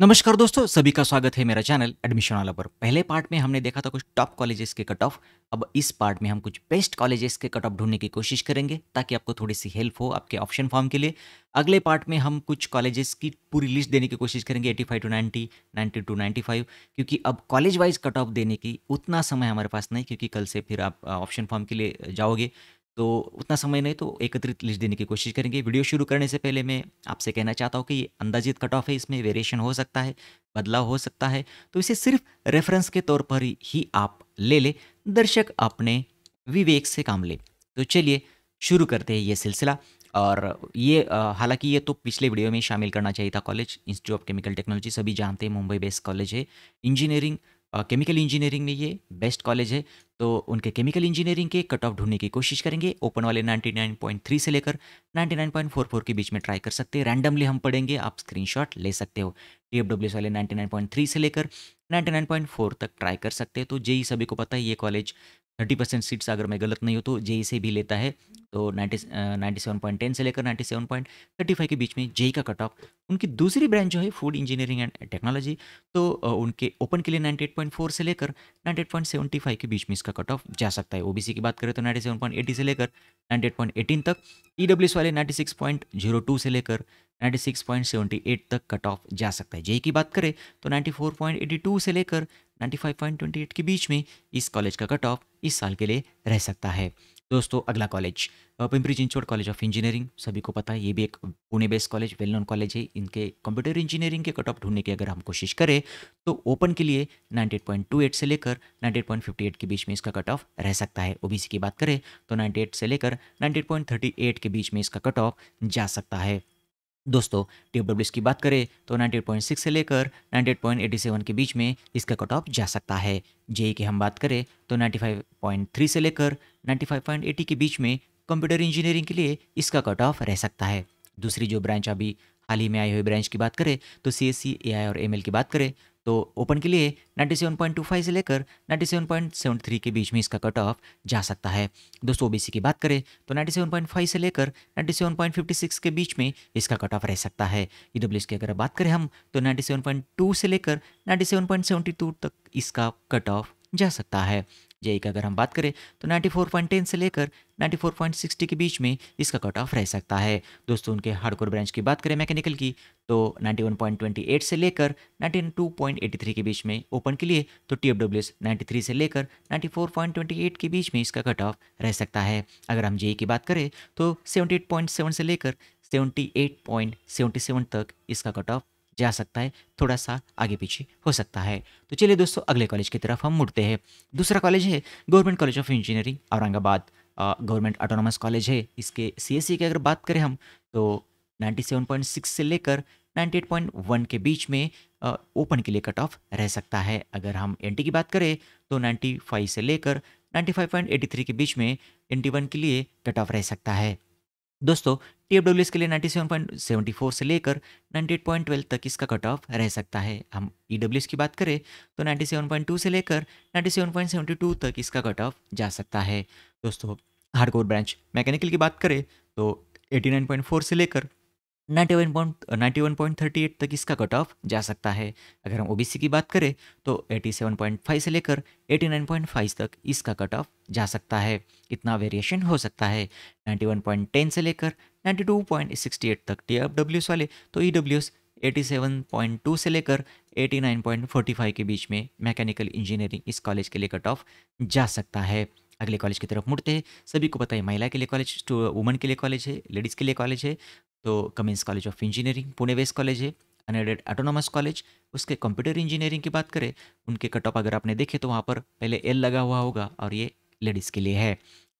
नमस्कार दोस्तों सभी का स्वागत है मेरा चैनल एडमिशन वाला पर पहले पार्ट में हमने देखा था कुछ टॉप कॉलेजेस के कट ऑफ अब इस पार्ट में हम कुछ बेस्ट कॉलेजेस के कट ऑफ ढूंढने की कोशिश करेंगे ताकि आपको थोड़ी सी हेल्प हो आपके ऑप्शन फॉर्म के लिए अगले पार्ट में हम कुछ कॉलेजेस की पूरी लिस्ट देने की कोशिश करेंगे eighty two ninety ninety two ninety क्योंकि अब कॉलेज वाइज कट ऑफ देने की उतना समय हमारे पास नहीं क्योंकि कल से फिर आप ऑप्शन फॉर्म के लिए जाओगे तो उतना समय नहीं तो एकत्रित लिस्ट देने की कोशिश करेंगे वीडियो शुरू करने से पहले मैं आपसे कहना चाहता हूँ कि ये अंदाजित कट ऑफ है इसमें वेरिएशन हो सकता है बदलाव हो सकता है तो इसे सिर्फ रेफरेंस के तौर पर ही आप ले ले दर्शक अपने विवेक से काम ले तो चलिए शुरू करते हैं ये सिलसिला और ये हालांकि ये तो पिछले वीडियो में शामिल करना चाहिए था college institute of chemical technology सभी जानते हैं मुंबई बेस्ड कॉलेज है इंजीनियरिंग केमिकल इंजीनियरिंग में ये बेस्ट कॉलेज है तो उनके केमिकल इंजीनियरिंग के कट ऑफ ढूंढने की कोशिश करेंगे ओपन वाले 99.3 से लेकर 99.44 के बीच में ट्राई कर सकते हैं रैंडमली हम पढ़ेंगे आप स्क्रीनशॉट ले सकते हो टी वाले 99.3 से लेकर 99.4 तक ट्राई कर सकते हैं तो जेई सभी को पता है ये कॉलेज थर्टी परसेंट सीट्स अगर मैं गलत नहीं हो तो जेई से भी लेता है तो ninety ninety seven point ten से लेकर ninety seven point thirty five के बीच में जेई का कट ऑफ उनकी दूसरी ब्रांच जो है फूड इंजीनियरिंग एंड टेक्नोलॉजी तो उनके ओपन के लिए नाइन्टी एट पॉइंट फोर से लेकर ninety eight point seventy five के बीच में इसका कट ऑफ जा सकता है ओ की बात करें तो नाइन्टी सेवन पॉइंट एटी से लेकर नाइन्टी एट पॉइंट एटीन तक ई वाले ninety six point zero two से लेकर एट तक कट ऑफ जा सकता है जेई की बात करें तो टू से लेकर 95.28 के बीच में इस कॉलेज का कट ऑफ इस साल के लिए रह सकता है दोस्तों अगला college Pimpri Chinchwad college of engineering सभी को पता है ये भी एक Pune based college well known college है इनके कंप्यूटर इंजीनियरिंग के कट ऑफ ढूंढने की अगर हम कोशिश करें तो ओपन के लिए 98.28 से लेकर 98.58 के बीच में इसका कट ऑफ रह सकता है ओबीसी की बात करें तो 98 से लेकर 98.38 के बीच में इसका कट ऑफ जा सकता है दोस्तों टी की बात करें तो 98.6 से लेकर 98.87 के बीच में इसका कट ऑफ जा सकता है जेई की हम बात करें तो 95.3 से लेकर 95.80 के बीच में कंप्यूटर इंजीनियरिंग के लिए इसका कट ऑफ रह सकता है दूसरी जो ब्रांच अभी हाल ही में आई हुई ब्रांच की बात करें तो सी एस सी ए आई और एम की बात करें तो ओपन के लिए 97.25 से लेकर 97.73 के बीच में इसका कट ऑफ जा सकता है दोस्तों ओबीसी की बात करें तो 97.5 से लेकर 97.56 के बीच में इसका कट ऑफ रह सकता है ईडब्ल्यू e की अगर बात करें हम तो 97.2 से लेकर 97.72 तक इसका कट ऑफ जा सकता है जेई का अगर हम बात करें तो 94.10 से लेकर 94.60 के बीच में इसका कट ऑफ रह सकता है दोस्तों उनके हार्डकोर ब्रांच की बात करें मैकेनिकल की तो 91.28 से लेकर 92.83 के बीच में ओपन के लिए तो टी 93 से लेकर 94.28 के बीच में इसका कट ऑफ रह सकता है अगर हम जेई e e की बात करें तो सेवेंटी से लेकर सेवेंटी तक इसका कट ऑफ जा सकता है थोड़ा सा आगे पीछे हो सकता है तो चलिए दोस्तों अगले कॉलेज की तरफ हम मुड़ते हैं दूसरा कॉलेज है government college of engineering Aurangabad government autonomous college है इसके सी e की अगर बात करें हम तो नाइन्टी से लेकर 98.1 के बीच में ओपन के लिए कट ऑफ रह सकता है अगर हम एन की बात करें तो 95 से लेकर 95.83 के बीच में एन टी के लिए कट ऑफ रह सकता है दोस्तों टी के लिए 97.74 से लेकर 98.12 तक इसका कट ऑफ रह सकता है हम ई e की बात करें तो 97.2 से लेकर 97.72 तक इसका कट ऑफ जा सकता है दोस्तों हार्डकोर ब्रांच मैकेनिकल की बात करें तो 89.4 से लेकर ninety one point ninety one point thirty eight तक इसका कट ऑफ जा सकता है अगर हम ओबीसी की बात करें तो एटी सेवन पॉइंट फाइव से लेकर एटी नाइन पॉइंट फाइव तक इसका कट ऑफ जा सकता है इतना वेरिएशन हो सकता है नाइन्टी वन पॉइंट टेन से लेकर ninety two point sixty eight तक टी डब्ल्यू एस वाले तो E W S eighty seven point two से लेकर eighty nine point forty five के बीच में मैकेनिकल इंजीनियरिंग इस कॉलेज के लिए कट ऑफ जा सकता है अगले कॉलेज की तरफ मुड़ते हैं सभी को पता है महिला के लिए कॉलेज तो वुमन के लिए कॉलेज है लेडीज़ के लिए कॉलेज है तो Cummins college of engineering Pune west college है अनएडेड ऑटोनॉमस कॉलेज उसके कंप्यूटर इंजीनियरिंग की बात करें उनके कट ऑफ अगर आपने देखे तो वहाँ पर पहले एल लगा हुआ होगा और ये लेडीज़ के लिए है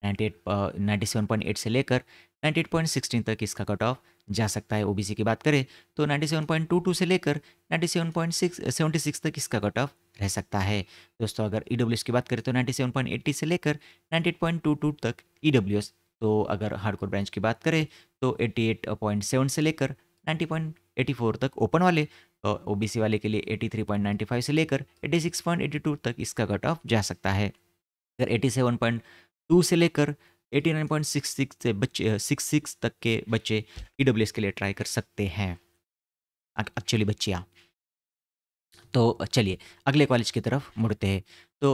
ninety eight ninety seven point eight से लेकर नाइन्टी एट पॉइंट सिक्सटीन तक इसका कट ऑफ जा सकता है ओबीसी की बात करें तो ninety seven point two two से लेकर ninety seven point six seventy six तक इसका कट ऑफ रह सकता है दोस्तों अगर ई e की बात करें तो नाइन्टी सेवन पॉइंट एट्टी से लेकर ninety eight point two two तक ई e तो अगर हार्डकोर ब्रांच की बात करें तो 88.7 से लेकर 90.84 तक ओपन वाले और तो ओबीसी वाले के लिए 83.95 से लेकर 86.82 तक इसका कट ऑफ जा सकता है अगर 87.2 से लेकर 89.66 से बच्चे सिक्स सिक्स तक के बच्चे ई e के लिए ट्राई कर सकते हैं एक्चुअली बच्चियाँ तो चलिए अगले कॉलेज की तरफ मुड़ते हैं तो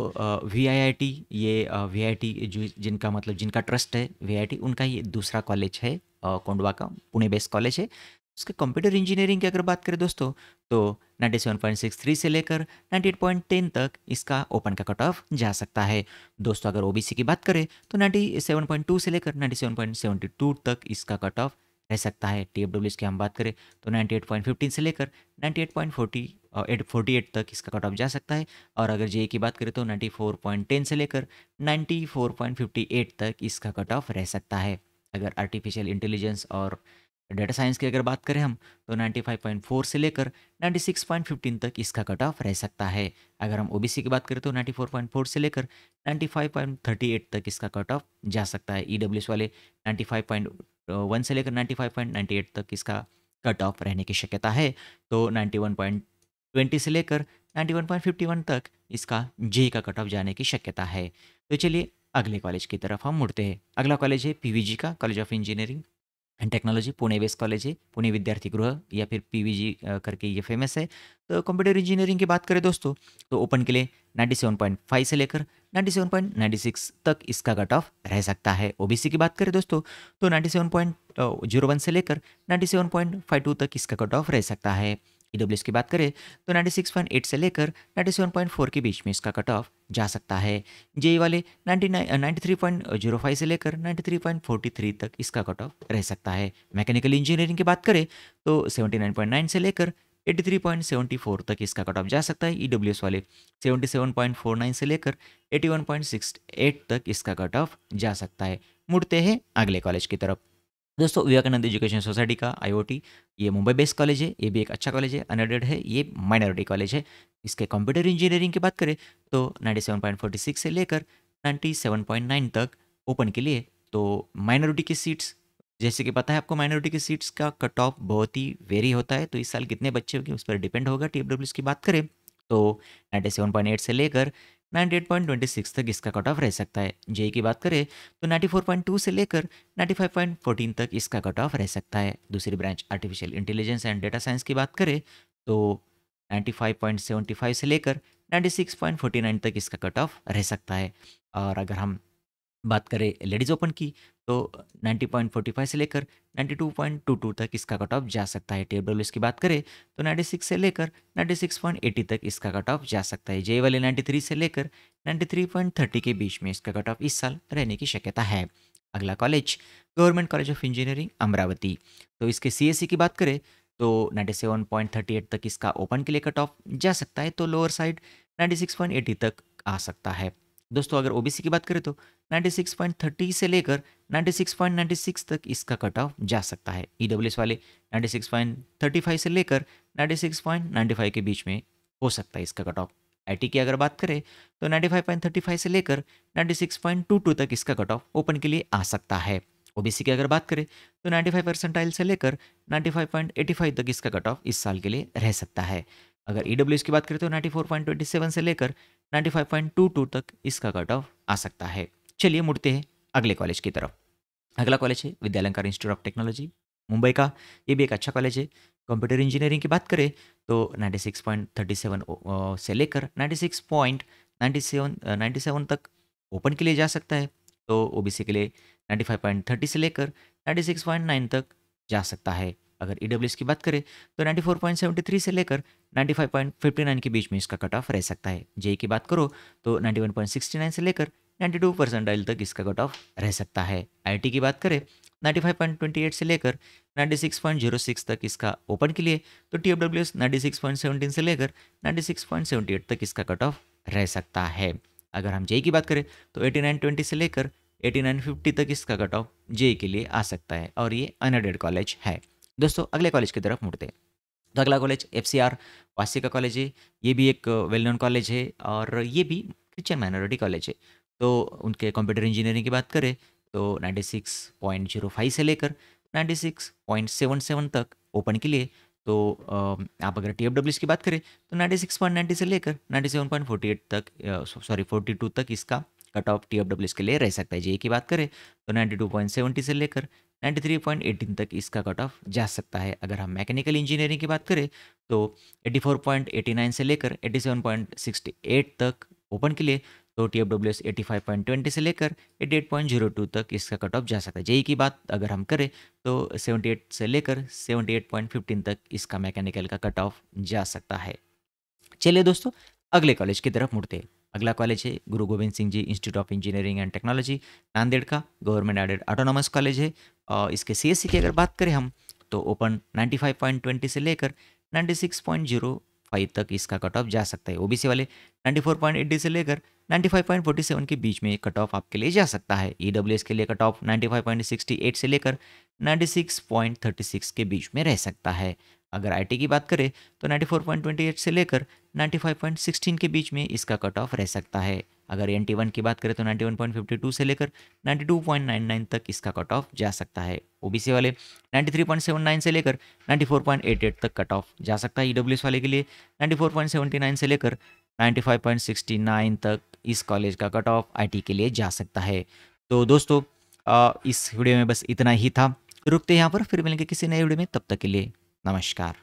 वी आई आई टी ये वी आई टी जो जिनका मतलब जिनका ट्रस्ट है वी आई टी उनका ये दूसरा कॉलेज है कोंडवा का पुणे बेस्ड कॉलेज है उसके कंप्यूटर इंजीनियरिंग की अगर बात करें दोस्तों तो 97.63 से लेकर 98.10 तक इसका ओपन का कट ऑफ जा सकता है दोस्तों अगर ओबीसी की बात करें तो 97.2 से लेकर 97.72 तक इसका कट ऑफ रह सकता है टी की हम बात करें तो 98.15 से लेकर 98.40 और एट फोर्टी एट तक इसका कट ऑफ जा सकता है और अगर जे की बात करें तो नाइन्टी फोर पॉइंट टेन से लेकर ninety four point fifty eight तक इसका कट ऑफ रह सकता है अगर आर्टिफिशियल इंटेलिजेंस और डेटा साइंस की अगर बात करें हम तो 95.4 से लेकर 96.15 तक इसका कट ऑफ रह सकता है अगर हम ओबीसी की बात करें तो 94.4 से लेकर 95.38 तक इसका कट ऑफ जा सकता है ईडब्ल्यूएस e वाले 95.1 से लेकर 95.98 तक इसका कट ऑफ रहने की शक्यता है तो पॉइंट ट्वेंटी से लेकर वन तक इसका जे का कट ऑफ जाने की शक्यता है तो चलिए अगले कॉलेज की तरफ हम मुड़ते हैं अगला कॉलेज है पीवीजी का college of engineering and technology Pune based college है पुणे विद्यार्थी गृह या फिर पीवीजी करके ये फेमस है तो कंप्यूटर इंजीनियरिंग की बात करें दोस्तों तो ओपन के लिए 97.5 से लेकर 97.96 तक इसका कट ऑफ रह सकता है ओबीसी की बात करें दोस्तों तो वन से लेकर टू तक इसका कट ऑफ रह सकता है ईडब्ल्यू e की बात करें तो 96.8 से लेकर 97.4 के बीच में इसका कट ऑफ जा सकता है जे e वाले 93.05 से लेकर 93.43 तक इसका कट ऑफ रह सकता है मैकेनिकल इंजीनियरिंग की बात करें तो 79.9 से लेकर 83.74 तक इसका कट ऑफ जा सकता है ई e वाले 77.49 से लेकर 81.68 तक इसका कट ऑफ जा सकता है मुड़ते हैं अगले कॉलेज की तरफ दोस्तों विवेकानंद एजुकेशन सोसाइटी का आईओटी ये मुंबई बेस्ड कॉलेज है ये भी एक अच्छा कॉलेज है अनएडेड है ये माइनॉरिटी कॉलेज है इसके कंप्यूटर इंजीनियरिंग की बात करें तो 97.46 से लेकर 97.9 तक ओपन के लिए तो माइनॉरिटी की सीट्स जैसे कि पता है आपको माइनॉरिटी की सीट्स का कट ऑफ बहुत ही वेरी होता है तो इस साल कितने बच्चे होंगे उस पर डिपेंड होगा टी की बात करें तो नाइन्टी से लेकर 98.26 तक इसका कट ऑफ रह सकता है जे की बात करें तो 94.2 से लेकर 95.14 तक इसका कट ऑफ रह सकता है दूसरी branch artificial intelligence and data science की बात करें तो 95.75 से लेकर 96.49 तक इसका कट ऑफ रह सकता है और अगर हम बात करें लेडीज़ ओपन की तो 90.45 से लेकर 92.22 तक इसका कट ऑफ जा सकता है टेबल की बात करें तो 96 से लेकर 96.80 तक इसका कट ऑफ जा सकता है जे वाले 93 से लेकर 93.30 के बीच में इसका कट ऑफ इस साल रहने की शक्यता है अगला college government college of engineering Amravati तो इसके सी e की बात करें तो नाइन्टी तक इसका ओपन के लिए कट ऑफ जा सकता है तो लोअर साइड नाइन्टी तक आ सकता है दोस्तों अगर ओबीसी की बात करें तो 96.30 से लेकर 96.96 तक इसका कट ऑफ जा सकता है ईडब्ल्यूएस e वाले 96.35 से लेकर 96.95 के बीच में हो सकता है इसका कट ऑफ आई की अगर बात करें तो 95.35 से लेकर 96.22 तक इसका कट ऑफ ओपन के लिए आ सकता है ओबीसी की अगर बात करें तो 95 परसेंटाइल से लेकर 95.85 तक इसका कट ऑफ इस साल के लिए रह सकता है अगर ई e की बात करें तो 94.27 से लेकर 95.22 तक इसका कट ऑफ आ सकता है चलिए मुड़ते हैं अगले कॉलेज की तरफ अगला कॉलेज है Vidyalankar institute of technology Mumbai का ये भी एक अच्छा कॉलेज है कंप्यूटर इंजीनियरिंग की बात करें तो 96.37 से लेकर 96.97 97 तक ओपन के लिए जा सकता है तो ओबीसी के लिए 95.30 से लेकर 96.9 तक जा सकता है अगर ई e की बात करें तो 94.73 से लेकर 95.59 के बीच में इसका कट ऑफ रह सकता है जे की बात करो तो 91.69 से लेकर 92 टू परसेंट डाइल तक इसका कट ऑफ रह सकता है आई की बात करें 95.28 से लेकर 96.06 तक इसका ओपन के लिए तो टी एफ से लेकर 96.78 तक इसका कट ऑफ रह सकता है अगर हम जे की बात करें तो 89.20 से लेकर 89.50 तक इसका कट ऑफ जे के लिए आ सकता है और ये अनएडेड कॉलेज है दोस्तों अगले कॉलेज की तरफ मुड़ते हैं तो अगला कॉलेज एफ सी आर वासी का कॉलेज है ये भी एक वेल नोन कॉलेज है और ये भी क्रिश्चियन माइनॉरिटी कॉलेज है तो उनके कंप्यूटर इंजीनियरिंग की बात करें तो 96.05 से लेकर 96.77 तक ओपन के लिए तो आप अगर टी एफ की बात करें तो 96.90 से लेकर 97.48 तक सॉरी टू तक इसका कट ऑफ टी एफ के लिए रह सकता है जे e e की बात करें तो सेवेंटी से लेकर 93.18 तक इसका कट ऑफ जा सकता है अगर हम मैकेनिकल इंजीनियरिंग की बात करें तो 84.89 से लेकर 87.68 तक ओपन के लिए तो T F W S eighty five point twenty से लेकर eighty eight point zero two तक इसका कट ऑफ जा सकता है जेई की बात अगर हम करें तो सेवेंटी एट से लेकर सेवेंटी एट पॉइंट फिफ्टीन तक इसका मैकेनिकल का कट ऑफ जा सकता है चलिए दोस्तों अगले कॉलेज की तरफ मुड़ते हैं अगला कॉलेज है Guru Gobind Singh ji institute of engineering and technology Nanded का गवर्नमेंट एडेड ऑटोनॉमस कॉलेज है और इसके सी की अगर बात करें हम तो ओपन नाइन्टी से लेकर फाइव तक इसका कट ऑफ जा सकता है ओबीसी वाले 94.80 से लेकर 95.47 के बीच में कट ऑफ आपके लिए जा सकता है ई e के लिए कट ऑफ 95.68 से लेकर 96.36 के बीच में रह सकता है अगर आई की बात करें तो 94.28 से लेकर 95.16 के बीच में इसका कट ऑफ रह सकता है अगर एन वन की बात करें तो 91.52 से लेकर 92.99 तक इसका कट ऑफ जा सकता है ओबीसी वाले 93.79 से लेकर 94.88 तक कट ऑफ जा सकता है ई e वाले के लिए 94.79 से लेकर 95.69 तक इस कॉलेज का कट ऑफ आई के लिए जा सकता है तो दोस्तों इस वीडियो में बस इतना ही था रुकते यहाँ पर फिर मिलेंगे किसी नए वीडियो में तब तक के लिए नमस्कार